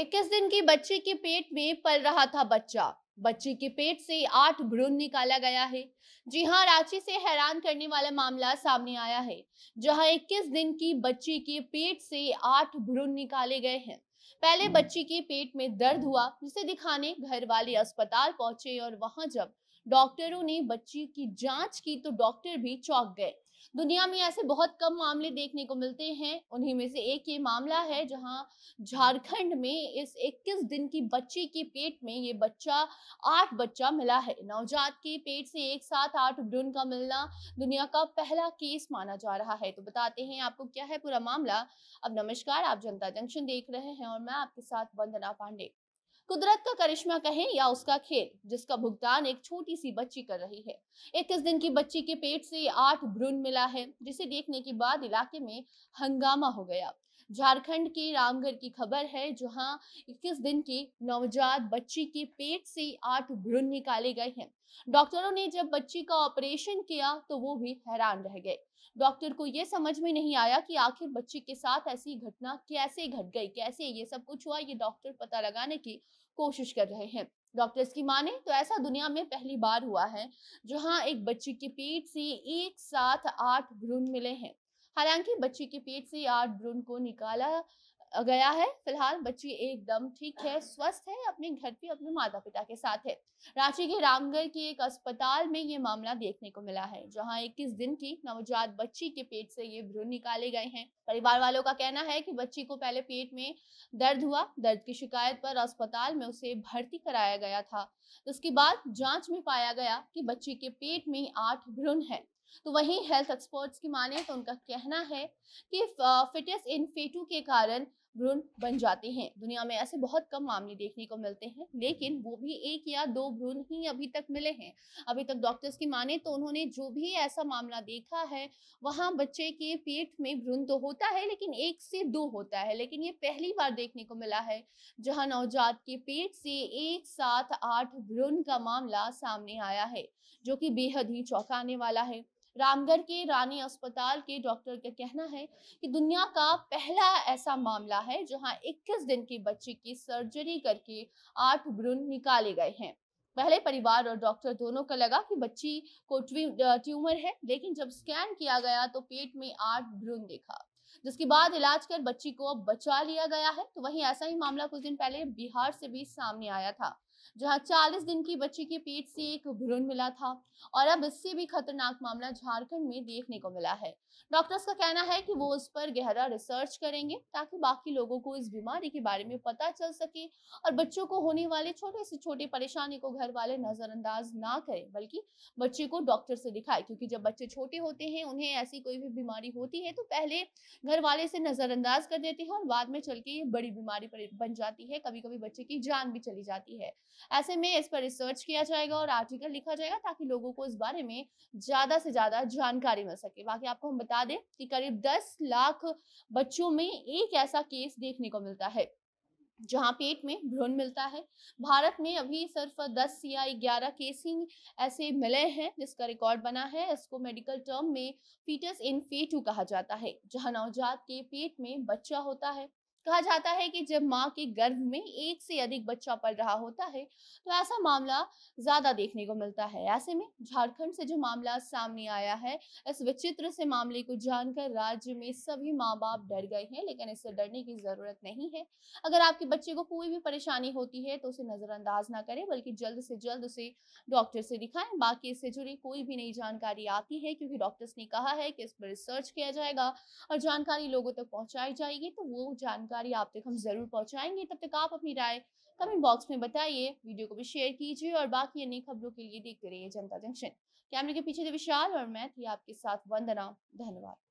21 दिन की बच्ची के पेट में पल रहा था बच्चा बच्ची के पेट से आठ भ्रूण निकाला गया है जी हाँ रांची से हैरान करने वाला मामला सामने आया है जहां 21 दिन की बच्ची के पेट से आठ भ्रूण निकाले गए हैं पहले बच्ची के पेट में दर्द हुआ जिसे दिखाने घर वाले अस्पताल पहुंचे और वहां जब डॉक्टरों ने बच्ची की जांच की तो डॉक्टर भी चौंक गए दुनिया में ऐसे बहुत कम मामले देखने को मिलते हैं उन्हीं में से एक ये मामला है जहां झारखंड में इस 21 दिन की बच्ची के पेट में ये बच्चा आठ बच्चा मिला है नवजात के पेट से एक साथ आठ भ्रूण का मिलना दुनिया का पहला केस माना जा रहा है तो बताते हैं आपको क्या है पूरा मामला अब नमस्कार आप जनता जंक्शन देख रहे हैं और मैं आपके साथ वंदना पांडे कुदरत का करिश्मा कहें या उसका खेल जिसका भुगतान एक छोटी सी बच्ची कर रही है इक्कीस दिन की बच्ची के पेट से आठ भ्रूण मिला है जिसे देखने के बाद इलाके में हंगामा हो गया झारखंड के रामगढ़ की खबर है जहां 21 दिन की नवजात बच्ची के पेट से आठ भ्रूण निकाले गए हैं डॉक्टरों ने जब बच्ची का ऑपरेशन किया तो वो भी हैरान रह गए डॉक्टर को ये समझ में नहीं आया कि आखिर बच्ची के साथ ऐसी घटना कैसे घट गई कैसे ये सब कुछ हुआ ये डॉक्टर पता लगाने की कोशिश कर रहे हैं डॉक्टर्स की माने तो ऐसा दुनिया में पहली बार हुआ है जहां एक बच्ची के पेट से एक साथ आठ भ्रूण मिले हैं हालांकि बच्ची के पेट से आठ भ्रूण को निकाला गया है फिलहाल बच्ची एकदम ठीक है स्वस्थ है अपने घर पे अपने माता पिता के साथ है रांची के रामगढ़ के एक अस्पताल में ये मामला देखने को मिला है जहां 21 दिन की नवजात बच्ची के पेट से ये भ्रूण निकाले गए हैं परिवार वालों का कहना है कि बच्ची को पहले पेट में दर्द हुआ दर्द की शिकायत पर अस्पताल में उसे भर्ती कराया गया था उसके बाद जांच में पाया गया कि बच्ची के पेट में आठ भ्रूण है तो वहीं हेल्थ एक्सपर्ट्स की माने तो उनका कहना है कि फिटनेस इन फेटू के कारण भ्रूण बन जाते हैं दुनिया में ऐसे बहुत कम मामले देखने को मिलते हैं लेकिन वो भी एक या दो भ्रूण ही अभी तक मिले हैं अभी तक डॉक्टर्स की माने तो उन्होंने जो भी ऐसा मामला देखा है वहाँ बच्चे के पेट में भ्रूण तो होता है लेकिन एक से दो होता है लेकिन ये पहली बार देखने को मिला है जहाँ नवजात के पेट से एक साथ आठ भ्रूण का मामला सामने आया है जो कि बेहद ही चौंकाने वाला है रामगढ़ के रानी अस्पताल के डॉक्टर का कहना है कि दुनिया का पहला ऐसा मामला है जहां 21 दिन के बच्चे की सर्जरी करके आठ भ्रूण निकाले गए हैं पहले परिवार और डॉक्टर दोनों का लगा कि बच्ची को ट्यूमर है लेकिन जब स्कैन किया गया तो पेट में आठ भ्रूण देखा जिसके बाद इलाज कर बच्ची को बचा लिया गया है तो वहीं ऐसा ही मामला कुछ दिन पहले बिहार से भी सामने आया था जहां 40 दिन की बच्ची के पेट से एक भ्रूण मिला था और अब इससे भी खतरनाक मामला झारखंड में देखने को मिला है डॉक्टर्स का कहना है कि वो उस पर गहरा रिसर्च करेंगे ताकि बाकी लोगों को इस बीमारी के बारे में पता चल सके और बच्चों को होने वाले छोटे से छोटे परेशानी को घर वाले नजरअंदाज ना करें बल्कि बच्चे को डॉक्टर से दिखाए क्योंकि जब बच्चे छोटे होते हैं उन्हें ऐसी कोई भी बीमारी होती है तो पहले घर वाले से नजरअंदाज कर देते हैं और बाद में चल के ये बड़ी बीमारी बन जाती है कभी कभी बच्चे की जान भी चली जाती है ऐसे में इस पर रिसर्च किया जाएगा और आर्टिकल लिखा जाएगा ताकि लोगों को इस बारे में ज़्यादा से ज़्यादा जानकारी मिल सके बाकी आपको हम बता दें कि करीब दस लाख बच्चों में एक ऐसा केस देखने को मिलता है जहाँ पेट में भ्रूण मिलता है भारत में अभी सिर्फ 10 या 11 ही ऐसे मिले हैं जिसका रिकॉर्ड बना है इसको मेडिकल टर्म में फीटस इन फेटू कहा जाता है जहाँ नवजात के पेट में बच्चा होता है कहा जाता है कि जब माँ के गर्भ में एक से अधिक बच्चा पल रहा होता है तो ऐसा मामला ज्यादा देखने को मिलता है ऐसे में झारखंड से जो मामला सामने आया है इस विचित्र से मामले को जानकर राज्य में सभी माँ बाप डर गए हैं लेकिन इससे डरने की जरूरत नहीं है अगर आपके बच्चे को कोई भी परेशानी होती है तो उसे नजरअंदाज ना करें बल्कि जल्द से जल्द उसे डॉक्टर से दिखाएं बाकी इससे जुड़ी कोई भी नई जानकारी आती है क्योंकि डॉक्टर्स ने कहा है कि इस पर रिसर्च किया जाएगा और जानकारी लोगों तक पहुंचाई जाएगी तो वो जानकारी जानकारी आप तक हम ज़रूर पहुँचाएंगे तब तक आप अपनी राय कमेंट बॉक्स में बताइए वीडियो को भी शेयर कीजिए और बाकी अन्य खबरों के लिए देखते रहिए जनता जंक्शन कैमरे के पीछे थे विशाल और मैं थी आपके साथ वंदना धन्यवाद